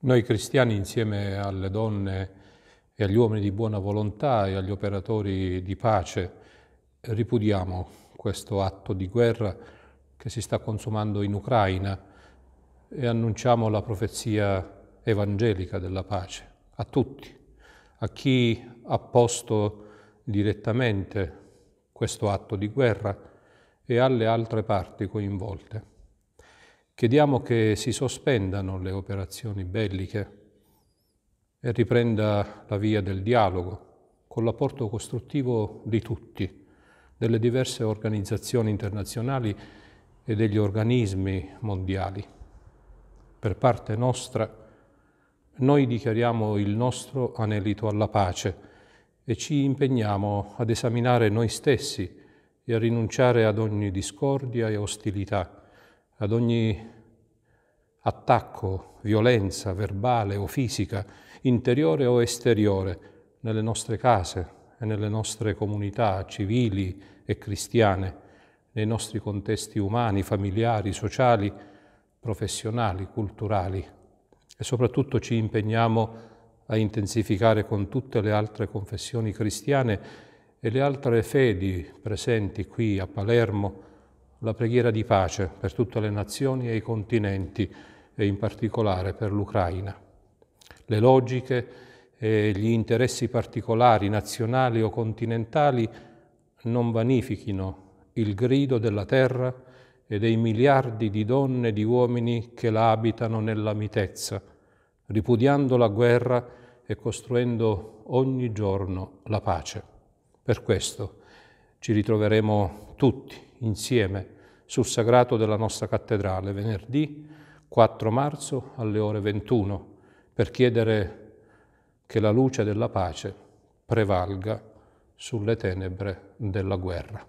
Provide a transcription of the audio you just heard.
Noi cristiani insieme alle donne e agli uomini di buona volontà e agli operatori di pace ripudiamo questo atto di guerra che si sta consumando in Ucraina e annunciamo la profezia evangelica della pace a tutti, a chi ha posto direttamente questo atto di guerra e alle altre parti coinvolte. Chiediamo che si sospendano le operazioni belliche e riprenda la via del dialogo con l'apporto costruttivo di tutti, delle diverse organizzazioni internazionali e degli organismi mondiali. Per parte nostra, noi dichiariamo il nostro anelito alla pace e ci impegniamo ad esaminare noi stessi e a rinunciare ad ogni discordia e ostilità ad ogni attacco, violenza verbale o fisica, interiore o esteriore, nelle nostre case e nelle nostre comunità civili e cristiane, nei nostri contesti umani, familiari, sociali, professionali, culturali. E soprattutto ci impegniamo a intensificare con tutte le altre confessioni cristiane e le altre fedi presenti qui a Palermo, la preghiera di pace per tutte le nazioni e i continenti e in particolare per l'Ucraina. Le logiche e gli interessi particolari nazionali o continentali non vanifichino il grido della terra e dei miliardi di donne e di uomini che la abitano nella mitezza, ripudiando la guerra e costruendo ogni giorno la pace. Per questo ci ritroveremo tutti insieme sul sagrato della nostra cattedrale venerdì 4 marzo alle ore 21 per chiedere che la luce della pace prevalga sulle tenebre della guerra.